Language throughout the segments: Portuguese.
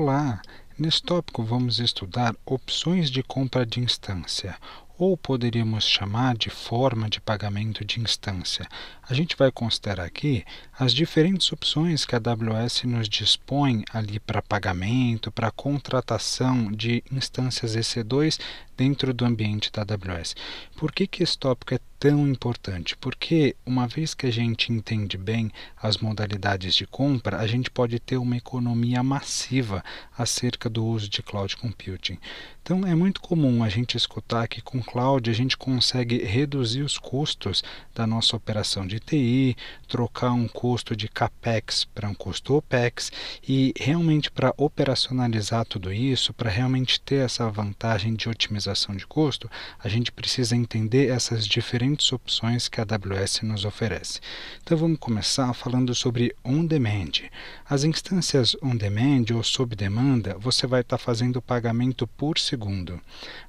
Olá! Neste tópico vamos estudar opções de compra de instância, ou poderíamos chamar de forma de pagamento de instância. A gente vai considerar aqui as diferentes opções que a AWS nos dispõe ali para pagamento, para contratação de instâncias EC2 dentro do ambiente da AWS. Por que, que esse tópico é tão importante, porque uma vez que a gente entende bem as modalidades de compra, a gente pode ter uma economia massiva acerca do uso de cloud computing. Então é muito comum a gente escutar que com cloud a gente consegue reduzir os custos da nossa operação de TI, trocar um custo de capex para um custo opex e realmente para operacionalizar tudo isso, para realmente ter essa vantagem de otimização de custo, a gente precisa entender essas diferentes diferentes opções que a AWS nos oferece. Então vamos começar falando sobre on-demand. As instâncias on-demand ou sob demanda, você vai estar tá fazendo pagamento por segundo.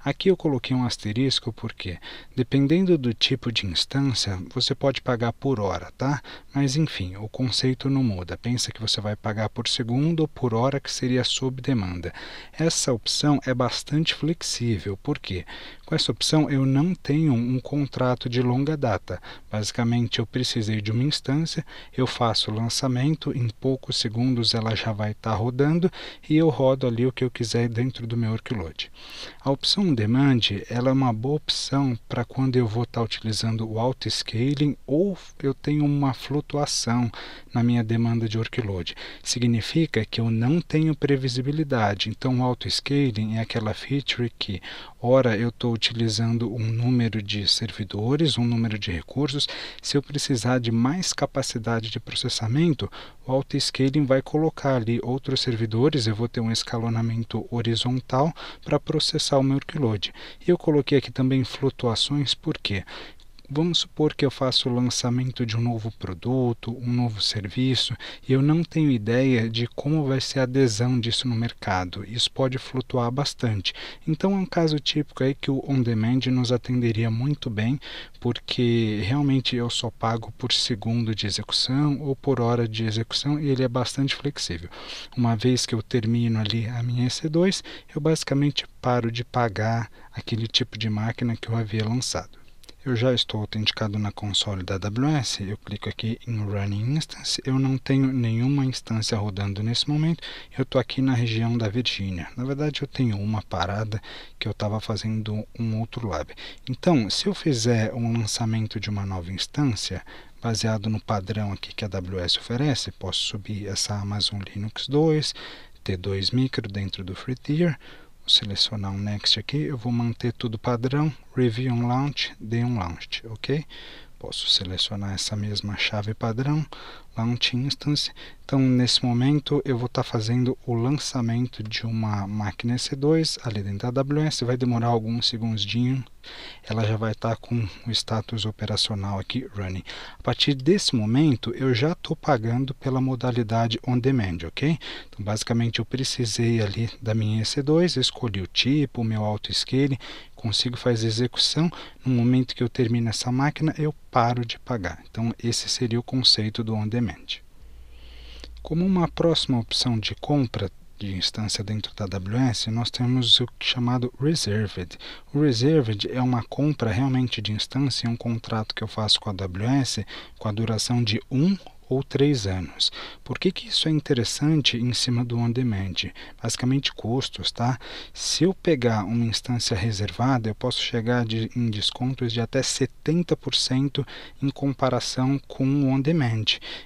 Aqui eu coloquei um asterisco porque, dependendo do tipo de instância, você pode pagar por hora, tá? Mas enfim, o conceito não muda. Pensa que você vai pagar por segundo ou por hora, que seria sob demanda. Essa opção é bastante flexível, porque com essa opção eu não tenho um contrato de longa data. Basicamente eu precisei de uma instância, eu faço o lançamento, em poucos segundos ela já vai estar tá rodando e eu rodo ali o que eu quiser dentro do meu workload. A opção demand ela é uma boa opção para quando eu vou estar tá utilizando o auto-scaling ou eu tenho uma flutuação na minha demanda de workload. Significa que eu não tenho previsibilidade, então o auto-scaling é aquela feature que, ora eu estou utilizando um número de servidores, um número de recursos. Se eu precisar de mais capacidade de processamento, o auto-scaling vai colocar ali outros servidores, eu vou ter um escalonamento horizontal para processar o meu workload. E eu coloquei aqui também flutuações, por quê? Vamos supor que eu faça o lançamento de um novo produto, um novo serviço, e eu não tenho ideia de como vai ser a adesão disso no mercado. Isso pode flutuar bastante. Então é um caso típico aí que o on demand nos atenderia muito bem, porque realmente eu só pago por segundo de execução ou por hora de execução e ele é bastante flexível. Uma vez que eu termino ali a minha EC2, eu basicamente paro de pagar aquele tipo de máquina que eu havia lançado eu já estou autenticado na console da AWS, eu clico aqui em Run Instance, eu não tenho nenhuma instância rodando nesse momento, eu estou aqui na região da Virgínia. Na verdade eu tenho uma parada que eu estava fazendo um outro lab. Então, se eu fizer um lançamento de uma nova instância, baseado no padrão aqui que a AWS oferece, posso subir essa Amazon Linux 2, T2 Micro dentro do Free Tier, selecionar um Next aqui, eu vou manter tudo padrão, Review on Launch, dei um Launch, ok? Posso selecionar essa mesma chave padrão, Launch Instance. Então, nesse momento, eu vou estar tá fazendo o lançamento de uma máquina EC2 ali dentro da AWS. Vai demorar alguns segundinhos. Ela já vai estar tá com o status operacional aqui running. A partir desse momento, eu já estou pagando pela modalidade on demand, ok? Então, basicamente, eu precisei ali da minha EC2, escolhi o tipo, o meu auto-scale, consigo fazer execução. No momento que eu termino essa máquina, eu paro de pagar. Então, esse seria o conceito do on demand como uma próxima opção de compra de instância dentro da AWS, nós temos o é chamado Reserved. O Reserved é uma compra realmente de instância, é um contrato que eu faço com a AWS com a duração de um ou três anos. Por que, que isso é interessante em cima do on-demand? Basicamente custos, tá? Se eu pegar uma instância reservada, eu posso chegar de, em descontos de até 70% em comparação com o on-demand.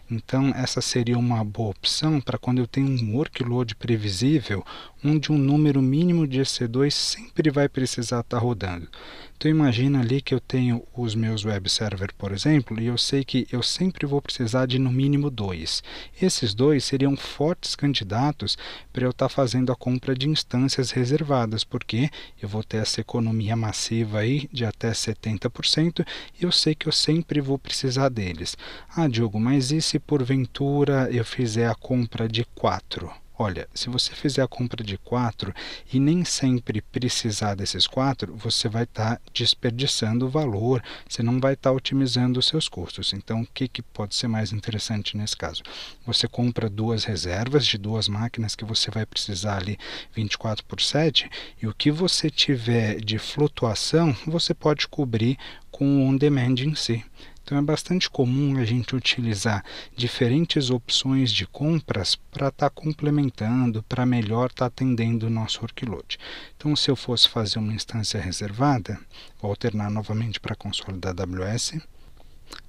Então essa seria uma boa opção para quando eu tenho um workload previsível, onde um número mínimo de EC2 sempre vai precisar estar tá rodando. Então imagina ali que eu tenho os meus web server, por exemplo, e eu sei que eu sempre vou precisar de no mínimo dois. Esses dois seriam fortes candidatos para eu estar tá fazendo a compra de instâncias reservadas, porque eu vou ter essa economia massiva aí de até 70% e eu sei que eu sempre vou precisar deles. Ah, Diogo, mas e se porventura eu fizer a compra de quatro? Olha, se você fizer a compra de quatro e nem sempre precisar desses quatro, você vai estar tá desperdiçando valor, você não vai estar tá otimizando os seus custos. Então, o que, que pode ser mais interessante nesse caso? Você compra duas reservas de duas máquinas que você vai precisar ali 24 por 7 e o que você tiver de flutuação, você pode cobrir com o on-demand em si. Então é bastante comum a gente utilizar diferentes opções de compras para estar tá complementando, para melhor estar tá atendendo o nosso workload. Então se eu fosse fazer uma instância reservada, vou alternar novamente para console da AWS,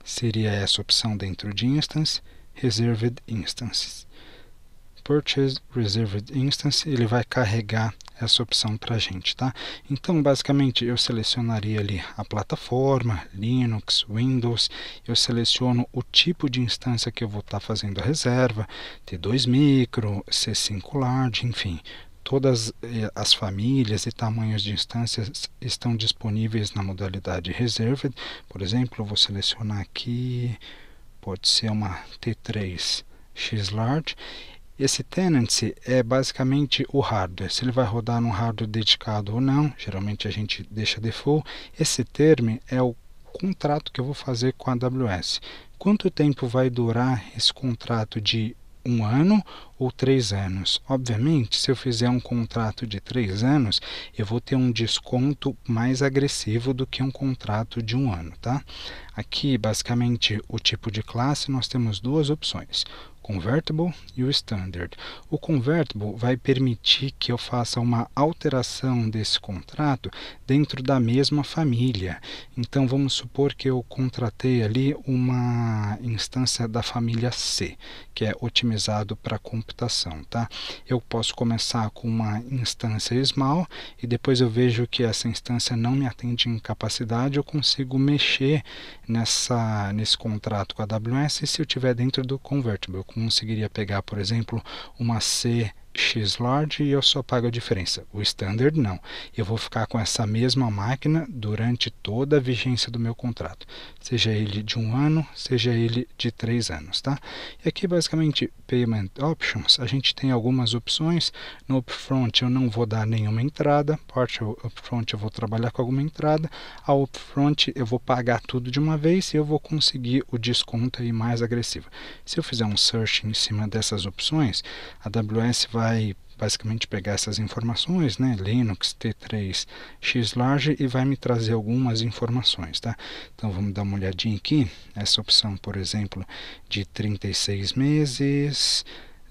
seria essa opção dentro de Instance, Reserved Instances. Purchase Reserved Instance, ele vai carregar essa opção para a gente, tá? Então, basicamente, eu selecionaria ali a plataforma, Linux, Windows, eu seleciono o tipo de instância que eu vou estar tá fazendo a reserva, T2 micro, C5 large, enfim, todas eh, as famílias e tamanhos de instâncias estão disponíveis na modalidade Reserved. Por exemplo, eu vou selecionar aqui, pode ser uma T3 X large esse tenancy é basicamente o hardware, se ele vai rodar num hardware dedicado ou não, geralmente a gente deixa default. Esse termo é o contrato que eu vou fazer com a AWS. Quanto tempo vai durar esse contrato de um ano ou três anos. Obviamente, se eu fizer um contrato de três anos, eu vou ter um desconto mais agressivo do que um contrato de um ano, tá? Aqui, basicamente, o tipo de classe, nós temos duas opções. Convertible e o Standard. O Convertible vai permitir que eu faça uma alteração desse contrato dentro da mesma família. Então vamos supor que eu contratei ali uma instância da família C, que é otimizado para computação, tá? Eu posso começar com uma instância small e depois eu vejo que essa instância não me atende em capacidade, eu consigo mexer nessa nesse contrato com a AWS se eu tiver dentro do Convertible conseguiria pegar, por exemplo, uma C XLORD e eu só pago a diferença. O Standard não. Eu vou ficar com essa mesma máquina durante toda a vigência do meu contrato, seja ele de um ano, seja ele de três anos, tá? E aqui basicamente Payment Options, a gente tem algumas opções. No Upfront eu não vou dar nenhuma entrada, Partial Upfront eu vou trabalhar com alguma entrada, a Upfront eu vou pagar tudo de uma vez e eu vou conseguir o desconto aí mais agressivo. Se eu fizer um search em cima dessas opções, a AWS vai vai basicamente pegar essas informações, né, Linux T3 X Large e vai me trazer algumas informações, tá? Então vamos dar uma olhadinha aqui, essa opção, por exemplo, de 36 meses,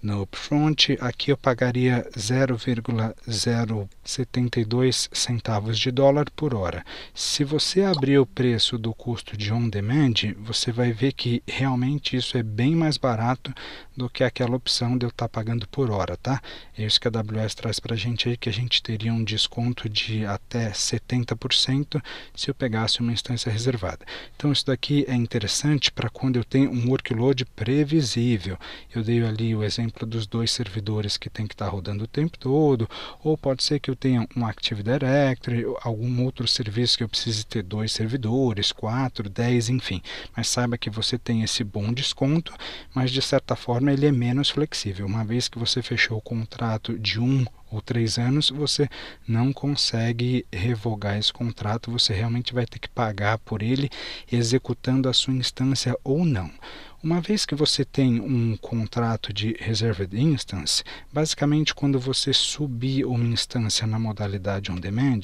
no upfront. Aqui eu pagaria 0,072 centavos de dólar por hora. Se você abrir o preço do custo de on demand, você vai ver que realmente isso é bem mais barato do que aquela opção de eu estar tá pagando por hora, tá? É isso que a AWS traz para a gente aí, que a gente teria um desconto de até 70% se eu pegasse uma instância reservada. Então isso daqui é interessante para quando eu tenho um workload previsível. Eu dei ali o exemplo exemplo dos dois servidores que tem que estar tá rodando o tempo todo, ou pode ser que eu tenha um Active Directory, algum outro serviço que eu precise ter dois servidores, quatro, dez, enfim. Mas saiba que você tem esse bom desconto, mas de certa forma ele é menos flexível. Uma vez que você fechou o contrato de um ou três anos, você não consegue revogar esse contrato, você realmente vai ter que pagar por ele executando a sua instância ou não. Uma vez que você tem um contrato de Reserved Instance, basicamente quando você subir uma instância na modalidade On Demand,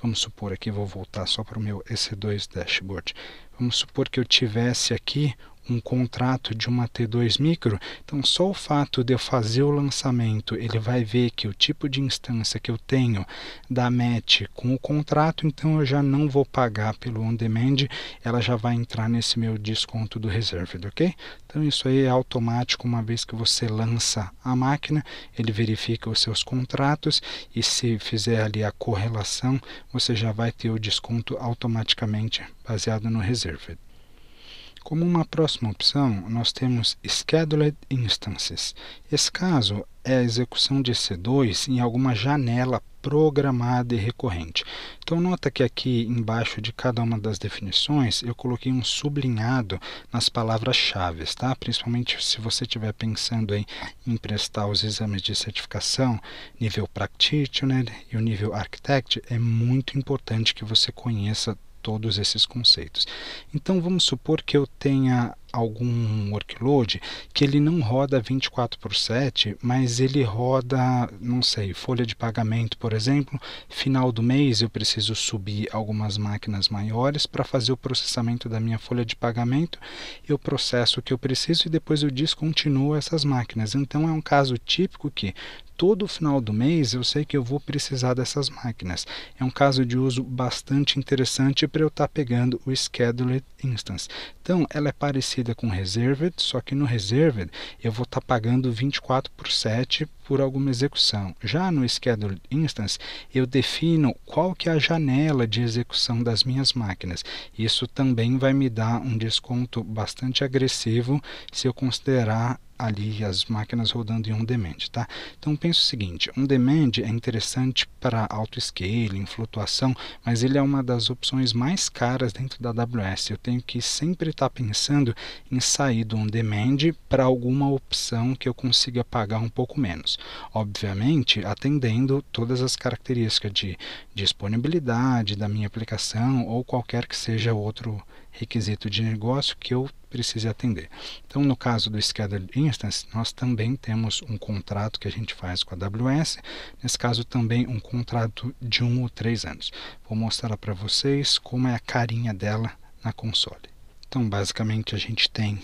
vamos supor aqui, vou voltar só para o meu EC2 Dashboard, vamos supor que eu tivesse aqui um contrato de uma T2 micro, então só o fato de eu fazer o lançamento, ele vai ver que o tipo de instância que eu tenho dá match com o contrato, então eu já não vou pagar pelo on demand, ela já vai entrar nesse meu desconto do reserved, ok? Então isso aí é automático, uma vez que você lança a máquina, ele verifica os seus contratos e se fizer ali a correlação, você já vai ter o desconto automaticamente baseado no reserved. Como uma próxima opção, nós temos Scheduled Instances. Esse caso é a execução de C2 em alguma janela programada e recorrente. Então nota que aqui embaixo de cada uma das definições eu coloquei um sublinhado nas palavras-chave, tá? principalmente se você estiver pensando em emprestar os exames de certificação nível Practitioner e o nível Architect, é muito importante que você conheça todos esses conceitos. Então vamos supor que eu tenha algum workload que ele não roda 24 por 7, mas ele roda, não sei, folha de pagamento, por exemplo, final do mês eu preciso subir algumas máquinas maiores para fazer o processamento da minha folha de pagamento, eu processo o que eu preciso e depois eu descontinuo essas máquinas. Então é um caso típico que todo final do mês eu sei que eu vou precisar dessas máquinas. É um caso de uso bastante interessante para eu estar tá pegando o Scheduled Instance. Então ela é parecida com Reserved, só que no Reserved eu vou estar tá pagando 24 por 7 por alguma execução. Já no Scheduled Instance, eu defino qual que é a janela de execução das minhas máquinas. Isso também vai me dar um desconto bastante agressivo se eu considerar ali as máquinas rodando em on-demand, tá? Então penso o seguinte, on-demand é interessante para auto-scaling, flutuação, mas ele é uma das opções mais caras dentro da AWS. Eu tenho que sempre estar tá pensando em sair do on-demand para alguma opção que eu consiga pagar um pouco menos. Obviamente, atendendo todas as características de disponibilidade da minha aplicação ou qualquer que seja outro requisito de negócio que eu precise atender. Então, no caso do Scheduled Instance, nós também temos um contrato que a gente faz com a AWS, nesse caso também um contrato de um ou três anos. Vou mostrar para vocês como é a carinha dela na console. Então, basicamente, a gente tem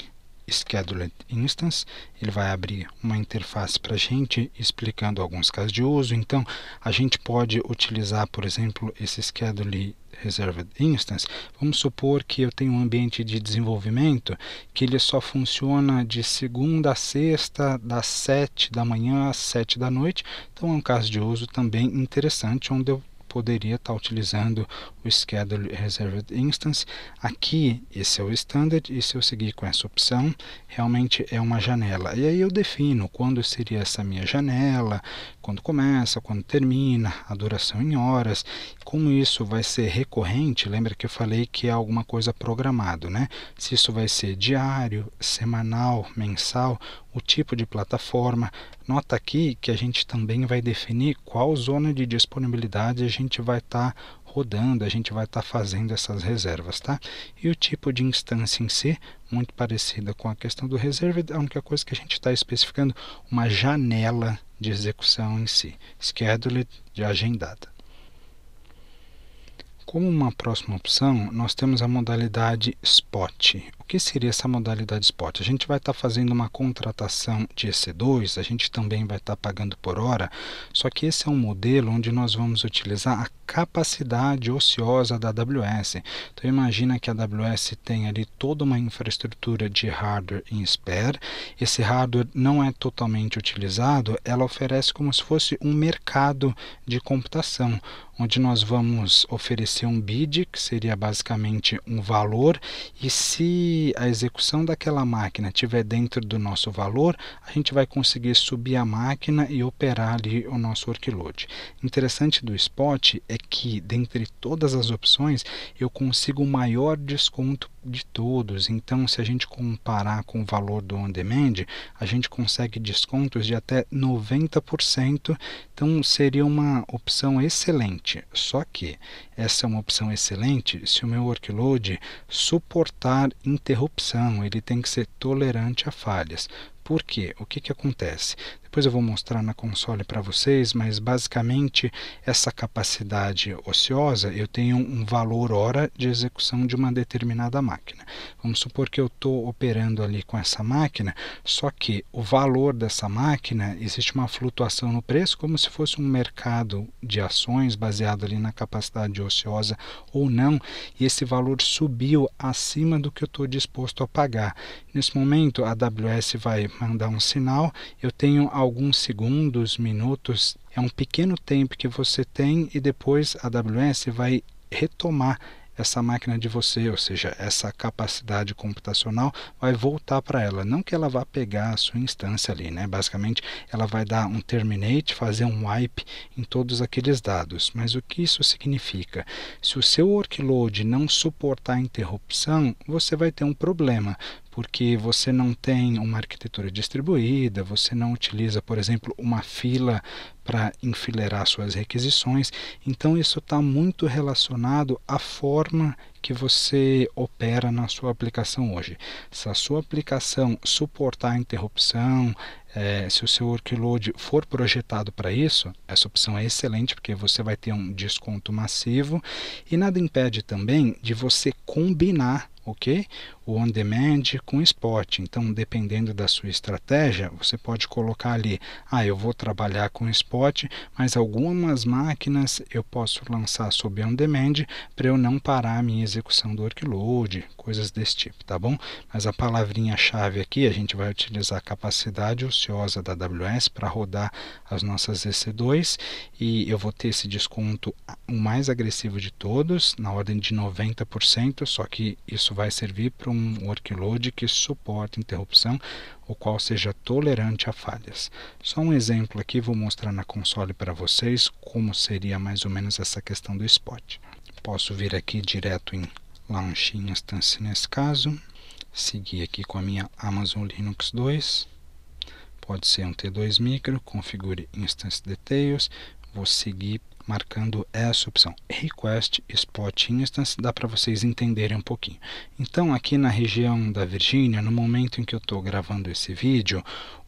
Scheduled Instance, ele vai abrir uma interface para a gente explicando alguns casos de uso, então a gente pode utilizar, por exemplo, esse Schedule Reserved Instance. Vamos supor que eu tenho um ambiente de desenvolvimento que ele só funciona de segunda a sexta, das 7 da manhã às 7 da noite, então é um caso de uso também interessante, onde eu poderia estar tá utilizando o Schedule Reserved Instance. Aqui, esse é o Standard, e se eu seguir com essa opção, realmente é uma janela. E aí eu defino quando seria essa minha janela, quando começa, quando termina, a duração em horas. Como isso vai ser recorrente, lembra que eu falei que é alguma coisa programado, né? Se isso vai ser diário, semanal, mensal, o tipo de plataforma, Nota aqui que a gente também vai definir qual zona de disponibilidade a gente vai estar tá rodando, a gente vai estar tá fazendo essas reservas, tá? E o tipo de instância em si, muito parecida com a questão do reserva, a única coisa que a gente está especificando uma janela de execução em si, schedule de agendada. Como uma próxima opção, nós temos a modalidade spot, que seria essa modalidade spot? A gente vai estar tá fazendo uma contratação de EC2, a gente também vai estar tá pagando por hora, só que esse é um modelo onde nós vamos utilizar a capacidade ociosa da AWS. Então imagina que a AWS tem ali toda uma infraestrutura de hardware em spare, esse hardware não é totalmente utilizado, ela oferece como se fosse um mercado de computação, onde nós vamos oferecer um bid, que seria basicamente um valor, e se a execução daquela máquina estiver dentro do nosso valor, a gente vai conseguir subir a máquina e operar ali o nosso workload. Interessante do Spot é que, dentre todas as opções, eu consigo o maior desconto de todos. Então, se a gente comparar com o valor do on demand, a gente consegue descontos de até 90%. Então, seria uma opção excelente excelente, só que essa é uma opção excelente se o meu workload suportar interrupção, ele tem que ser tolerante a falhas. Por quê? O que, que acontece? Depois eu vou mostrar na console para vocês, mas basicamente essa capacidade ociosa eu tenho um valor hora de execução de uma determinada máquina. Vamos supor que eu estou operando ali com essa máquina, só que o valor dessa máquina existe uma flutuação no preço, como se fosse um mercado de ações baseado ali na capacidade ociosa ou não, e esse valor subiu acima do que eu estou disposto a pagar. Nesse momento, a AWS vai mandar um sinal. Eu tenho alguns segundos, minutos, é um pequeno tempo que você tem e depois a AWS vai retomar essa máquina de você, ou seja, essa capacidade computacional vai voltar para ela, não que ela vá pegar a sua instância ali, né? Basicamente, ela vai dar um terminate, fazer um wipe em todos aqueles dados. Mas o que isso significa? Se o seu workload não suportar interrupção, você vai ter um problema, porque você não tem uma arquitetura distribuída, você não utiliza, por exemplo, uma fila para enfileirar suas requisições. Então, isso está muito relacionado à forma que você opera na sua aplicação hoje. Se a sua aplicação suportar a interrupção, é, se o seu workload for projetado para isso, essa opção é excelente porque você vai ter um desconto massivo e nada impede também de você combinar ok? o on demand com spot. Então, dependendo da sua estratégia, você pode colocar ali: ah, eu vou trabalhar com spot, mas algumas máquinas eu posso lançar sob on demand para eu não parar a minha execução do workload, coisas desse tipo, tá bom? Mas a palavrinha-chave aqui, a gente vai utilizar a capacidade ociosa da AWS para rodar as nossas EC2 e eu vou ter esse desconto o mais agressivo de todos, na ordem de 90%, só que isso vai servir para um um workload que suporte interrupção, o qual seja tolerante a falhas. Só um exemplo aqui, vou mostrar na console para vocês como seria mais ou menos essa questão do spot. Posso vir aqui direto em Launch Instance nesse caso, seguir aqui com a minha Amazon Linux 2, pode ser um T2 Micro, configure Instance Details, vou seguir marcando essa opção Request Spot Instance, dá para vocês entenderem um pouquinho. Então aqui na região da Virgínia, no momento em que eu estou gravando esse vídeo,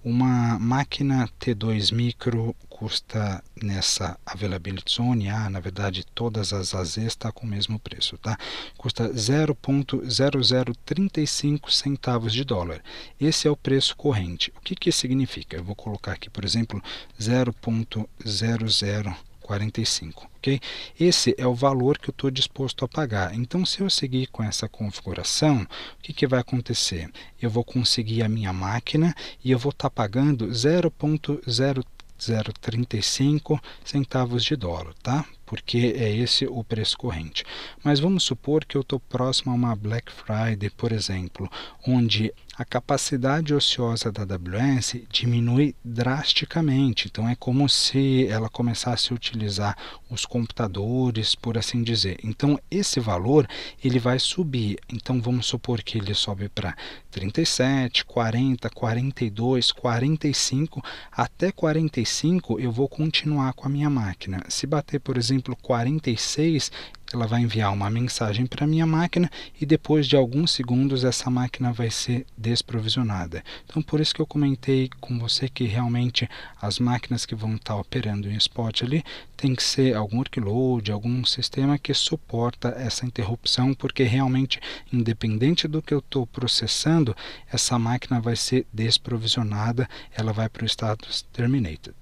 uma máquina T2 Micro custa nessa Availability Zone A, ah, na verdade todas as AZ está com o mesmo preço, tá? Custa 0.0035 centavos de dólar. Esse é o preço corrente. O que que significa? Eu vou colocar aqui, por exemplo, 0.00 45, ok? Esse é o valor que eu estou disposto a pagar. Então, se eu seguir com essa configuração, o que, que vai acontecer? Eu vou conseguir a minha máquina e eu vou estar tá pagando 0,0035 centavos de dólar, tá? Porque é esse o preço corrente. Mas vamos supor que eu estou próximo a uma Black Friday, por exemplo, onde a capacidade ociosa da AWS diminui drasticamente. Então é como se ela começasse a utilizar os computadores, por assim dizer. Então esse valor ele vai subir. Então vamos supor que ele sobe para 37, 40, 42, 45, até 45 eu vou continuar com a minha máquina. Se bater, por exemplo, 46, ela vai enviar uma mensagem para minha máquina e depois de alguns segundos essa máquina vai ser desprovisionada. Então por isso que eu comentei com você que realmente as máquinas que vão estar tá operando em spot ali tem que ser algum workload, algum sistema que suporta essa interrupção, porque realmente independente do que eu estou processando, essa máquina vai ser desprovisionada, ela vai para o status terminated.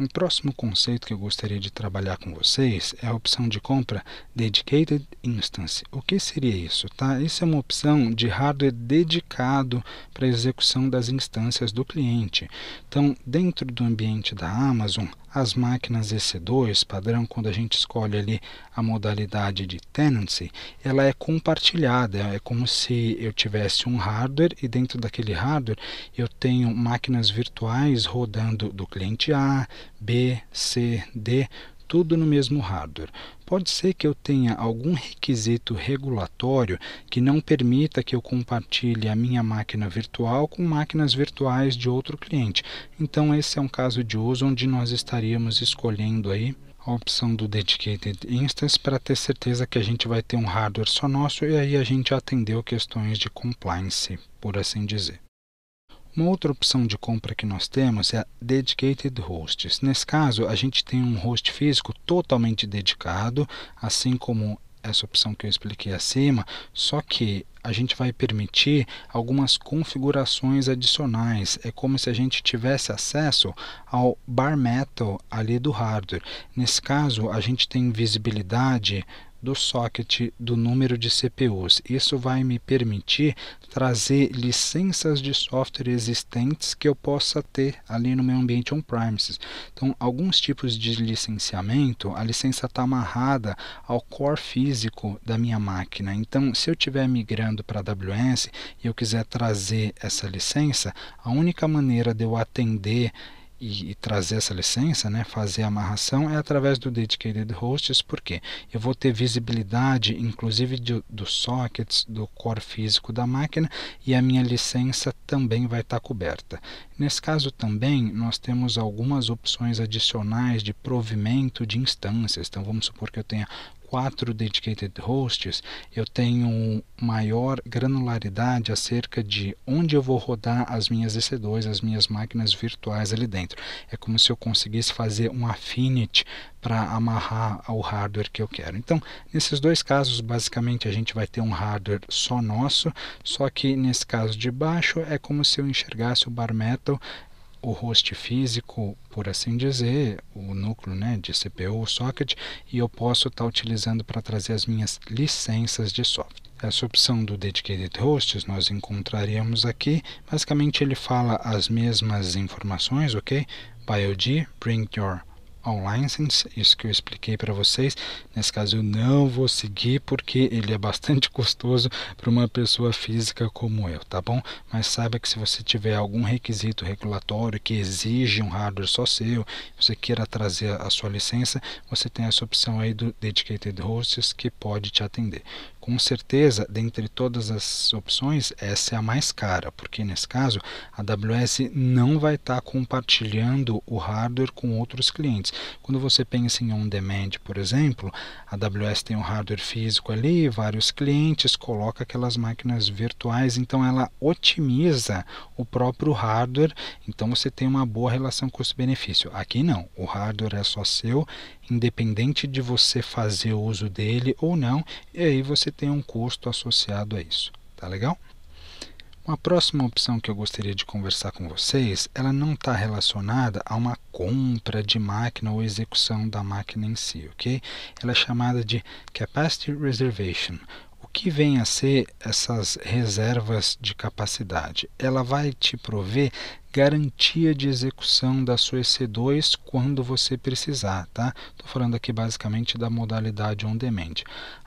Um próximo conceito que eu gostaria de trabalhar com vocês é a opção de compra Dedicated Instance. O que seria isso? Tá? Isso é uma opção de hardware dedicado para a execução das instâncias do cliente. Então, dentro do ambiente da Amazon, as máquinas EC2, padrão, quando a gente escolhe ali a modalidade de tenancy, ela é compartilhada, é como se eu tivesse um hardware e dentro daquele hardware eu tenho máquinas virtuais rodando do cliente A, B, C, D, tudo no mesmo hardware. Pode ser que eu tenha algum requisito regulatório que não permita que eu compartilhe a minha máquina virtual com máquinas virtuais de outro cliente. Então esse é um caso de uso onde nós estaríamos escolhendo aí a opção do Dedicated Instance para ter certeza que a gente vai ter um hardware só nosso e aí a gente atendeu questões de compliance, por assim dizer. Uma outra opção de compra que nós temos é a Dedicated Hosts. Nesse caso, a gente tem um host físico totalmente dedicado, assim como essa opção que eu expliquei acima, só que a gente vai permitir algumas configurações adicionais. É como se a gente tivesse acesso ao bar metal ali do hardware. Nesse caso, a gente tem visibilidade do socket do número de CPUs. Isso vai me permitir trazer licenças de software existentes que eu possa ter ali no meu ambiente on-premises. Então, alguns tipos de licenciamento, a licença está amarrada ao core físico da minha máquina. Então, se eu estiver migrando para AWS e eu quiser trazer essa licença, a única maneira de eu atender e, e, trazer essa licença, né, fazer a amarração, é através do Dedicated Hosts, porque eu vou ter visibilidade, inclusive dos do sockets, do core físico da máquina, e a minha licença também vai estar tá coberta. Nesse caso também, nós temos algumas opções adicionais de provimento de instâncias, então vamos supor que eu tenha quatro dedicated hosts, eu tenho maior granularidade acerca de onde eu vou rodar as minhas EC2, as minhas máquinas virtuais ali dentro. É como se eu conseguisse fazer um affinity para amarrar ao hardware que eu quero. Então, nesses dois casos, basicamente a gente vai ter um hardware só nosso, só que nesse caso de baixo é como se eu enxergasse o bar metal o host físico, por assim dizer, o núcleo né, de CPU ou socket, e eu posso estar tá utilizando para trazer as minhas licenças de software. Essa opção do Dedicated Hosts nós encontraríamos aqui, basicamente ele fala as mesmas informações, ok? BioD, Bring Your on license, assim, isso que eu expliquei para vocês. Nesse caso eu não vou seguir porque ele é bastante custoso para uma pessoa física como eu, tá bom? Mas saiba que se você tiver algum requisito regulatório que exige um hardware só seu, você queira trazer a sua licença, você tem essa opção aí do Dedicated Hosts que pode te atender. Com certeza, dentre todas as opções, essa é a mais cara, porque nesse caso a AWS não vai estar tá compartilhando o hardware com outros clientes. Quando você pensa em on-demand, por exemplo, a AWS tem um hardware físico ali, vários clientes, coloca aquelas máquinas virtuais, então ela otimiza o próprio hardware, então você tem uma boa relação custo-benefício. Aqui não, o hardware é só seu independente de você fazer uso dele ou não, e aí você tem um custo associado a isso, tá legal? Uma próxima opção que eu gostaria de conversar com vocês, ela não está relacionada a uma compra de máquina ou execução da máquina em si, ok? Ela é chamada de Capacity Reservation. O que vem a ser essas reservas de capacidade? Ela vai te prover garantia de execução da sua EC2 quando você precisar, tá? Estou falando aqui basicamente da modalidade on-demand.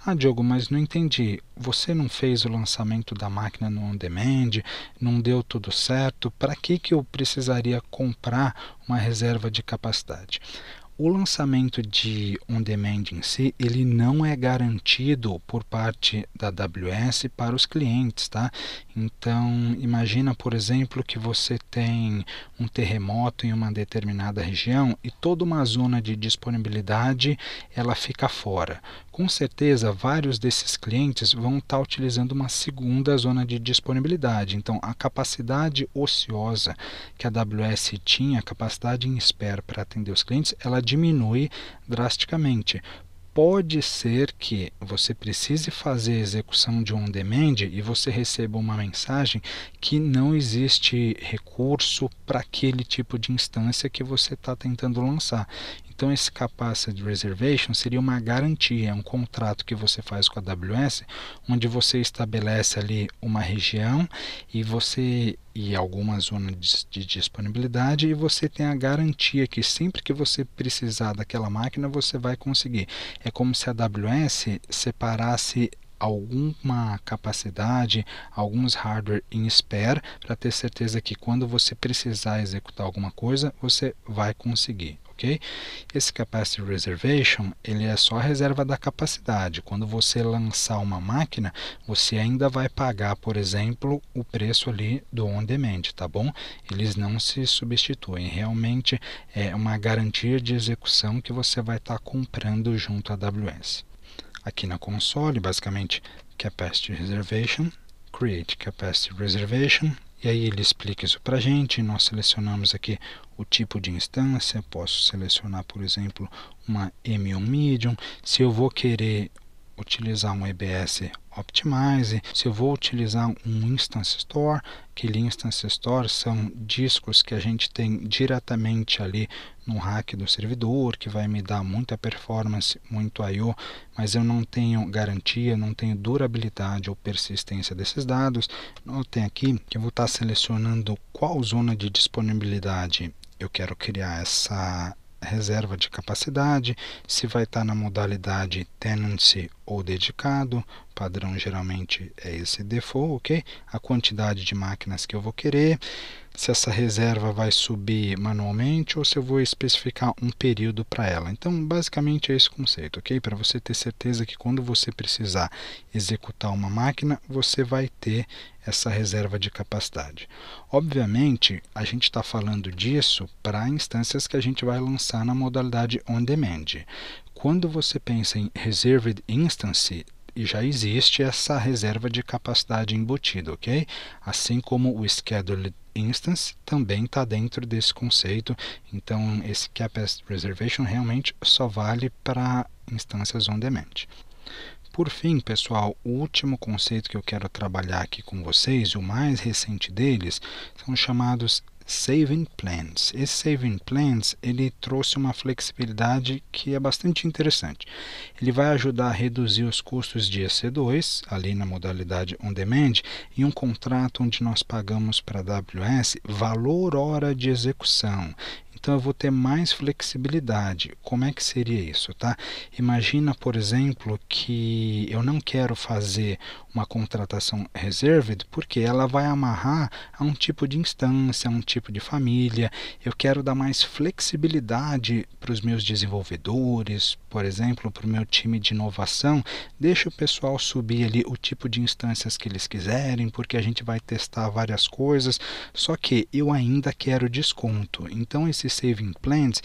Ah, Diogo, mas não entendi. Você não fez o lançamento da máquina no on-demand, não deu tudo certo, para que, que eu precisaria comprar uma reserva de capacidade? o lançamento de on-demand em si, ele não é garantido por parte da AWS para os clientes, tá? Então, imagina, por exemplo, que você tem um terremoto em uma determinada região e toda uma zona de disponibilidade, ela fica fora. Com certeza, vários desses clientes vão estar tá utilizando uma segunda zona de disponibilidade. Então, a capacidade ociosa que a AWS tinha, a capacidade em espera para atender os clientes, ela diminui drasticamente pode ser que você precise fazer a execução de um on-demand e você receba uma mensagem que não existe recurso para aquele tipo de instância que você está tentando lançar. Então esse capacity reservation seria uma garantia, é um contrato que você faz com a AWS, onde você estabelece ali uma região e você e alguma zona de, de, disponibilidade e você tem a garantia que sempre que você precisar daquela máquina você vai conseguir. É como se a AWS separasse alguma capacidade, alguns hardware em spare para ter certeza que quando você precisar executar alguma coisa, você vai conseguir, ok? Esse capacity reservation ele é só a reserva da capacidade. Quando você lançar uma máquina, você ainda vai pagar, por exemplo, o preço ali do on demand, tá bom? Eles não se substituem. Realmente é uma garantia de execução que você vai estar tá comprando junto à AWS. Aqui na console, basicamente, capacity reservation, create capacity reservation e aí ele explica isso para a gente, nós selecionamos aqui o tipo de instância, posso selecionar, por exemplo, uma M1 Medium. Se eu vou querer utilizar um EBS Optimize, se eu vou utilizar um Instance Store, que Instance Store são discos que a gente tem diretamente ali no rack do servidor, que vai me dar muita performance, muito I.O., mas eu não tenho garantia, não tenho durabilidade ou persistência desses dados. Notem aqui que eu vou estar selecionando qual zona de disponibilidade eu quero criar essa reserva de capacidade, se vai estar tá na modalidade tenancy ou dedicado, padrão geralmente é esse default, ok? A quantidade de máquinas que eu vou querer, se essa reserva vai subir manualmente ou se eu vou especificar um período para ela. Então, basicamente é esse conceito, ok? Para você ter certeza que quando você precisar executar uma máquina, você vai ter essa reserva de capacidade. Obviamente, a gente está falando disso para instâncias que a gente vai lançar na modalidade on-demand. Quando você pensa em Reserved Instance, e já existe essa reserva de capacidade embutida, ok? Assim como o Scheduled instance também está dentro desse conceito. Então, esse capacity reservation realmente só vale para instâncias on demand. Por fim, pessoal, o último conceito que eu quero trabalhar aqui com vocês, o mais recente deles, são chamados Saving Plans. Esse Saving Plans ele trouxe uma flexibilidade que é bastante interessante. Ele vai ajudar a reduzir os custos de EC2, ali na modalidade On Demand, em um contrato onde nós pagamos para AWS valor hora de execução então eu vou ter mais flexibilidade. Como é que seria isso, tá? Imagina, por exemplo, que eu não quero fazer uma contratação reserved porque ela vai amarrar a um tipo de instância, a um tipo de família. Eu quero dar mais flexibilidade para os meus desenvolvedores, por exemplo, para o meu time de inovação. Deixa o pessoal subir ali o tipo de instâncias que eles quiserem, porque a gente vai testar várias coisas. Só que eu ainda quero desconto. Então esse saving plants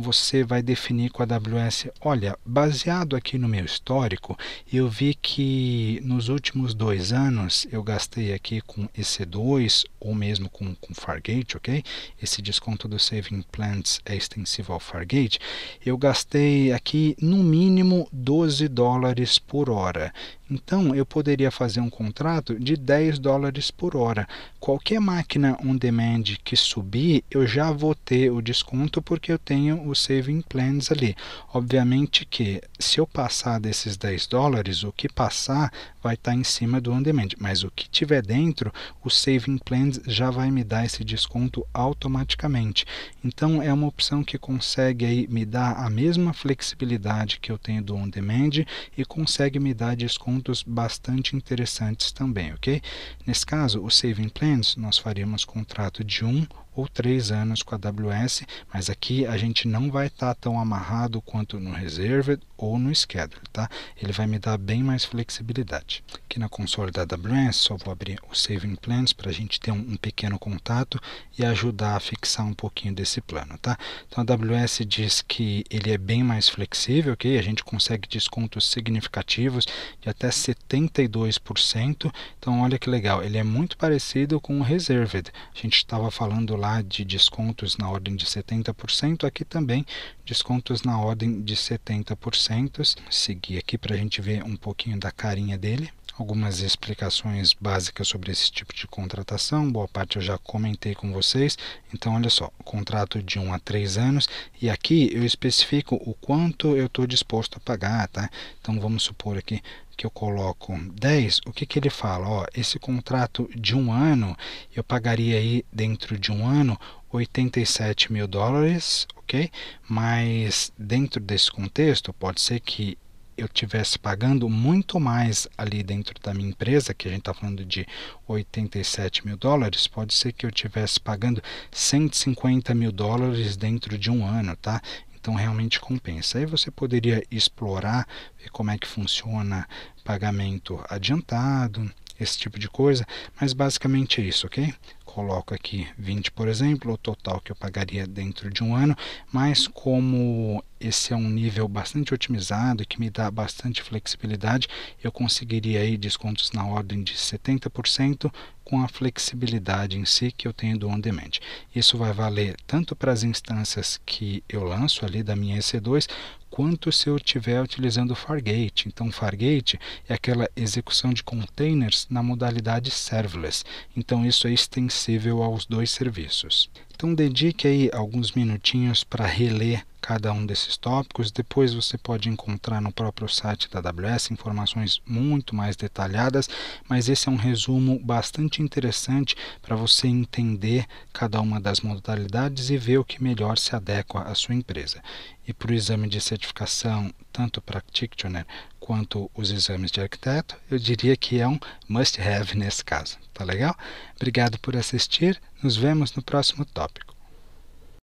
você vai definir com a AWS, olha, baseado aqui no meu histórico, eu vi que nos últimos dois anos eu gastei aqui com EC2 ou mesmo com, com Fargate, ok? Esse desconto do Saving Plans é extensivo ao Fargate. Eu gastei aqui no mínimo 12 dólares por hora. Então eu poderia fazer um contrato de 10 dólares por hora. Qualquer máquina on demand que subir, eu já vou ter o desconto porque eu tenho o saving plans ali. Obviamente que se eu passar desses 10 dólares, o que passar vai estar tá em cima do on demand, mas o que tiver dentro, o saving plans já vai me dar esse desconto automaticamente. Então é uma opção que consegue aí me dar a mesma flexibilidade que eu tenho do on demand e consegue me dar descontos bastante interessantes também, ok? Nesse caso, o saving plans nós faríamos contrato de um ou três anos com a AWS, mas aqui a gente não vai estar tá tão amarrado quanto no Reserved ou no Schedule, tá? Ele vai me dar bem mais flexibilidade. Aqui na console da AWS, só vou abrir o Saving Plans para a gente ter um, um pequeno contato e ajudar a fixar um pouquinho desse plano, tá? Então a AWS diz que ele é bem mais flexível, ok? A gente consegue descontos significativos de até 72%. Então olha que legal, ele é muito parecido com o Reserved. A gente estava falando lá de descontos na ordem de 70%, aqui também descontos na ordem de 70%. Seguir aqui para a gente ver um pouquinho da carinha dele algumas explicações básicas sobre esse tipo de contratação, boa parte eu já comentei com vocês. Então, olha só, contrato de 1 a 3 anos e aqui eu especifico o quanto eu estou disposto a pagar, tá? Então, vamos supor aqui que eu coloco 10, o que, que ele fala? Ó, esse contrato de um ano, eu pagaria aí dentro de um ano 87 mil dólares, ok? Mas dentro desse contexto, pode ser que eu tivesse pagando muito mais ali dentro da minha empresa, que a gente está falando de 87 mil dólares, pode ser que eu tivesse pagando 150 mil dólares dentro de um ano, tá? Então realmente compensa. Aí você poderia explorar, ver como é que funciona pagamento adiantado, esse tipo de coisa, mas basicamente é isso, ok? coloco aqui 20, por exemplo, o total que eu pagaria dentro de um ano, mas como esse é um nível bastante otimizado que me dá bastante flexibilidade, eu conseguiria aí descontos na ordem de 70% com a flexibilidade em si que eu tenho do on demand. Isso vai valer tanto para as instâncias que eu lanço ali da minha EC2, quanto se eu estiver utilizando o Fargate. Então, Fargate é aquela execução de containers na modalidade serverless. Então, isso é extensão acessível aos dois serviços. Então dedique aí alguns minutinhos para reler cada um desses tópicos. Depois você pode encontrar no próprio site da AWS informações muito mais detalhadas, mas esse é um resumo bastante interessante para você entender cada uma das modalidades e ver o que melhor se adequa à sua empresa. E para o exame de certificação, tanto para Practitioner quanto os exames de arquiteto, eu diria que é um must have nesse caso, tá legal? Obrigado por assistir, nos vemos no próximo tópico.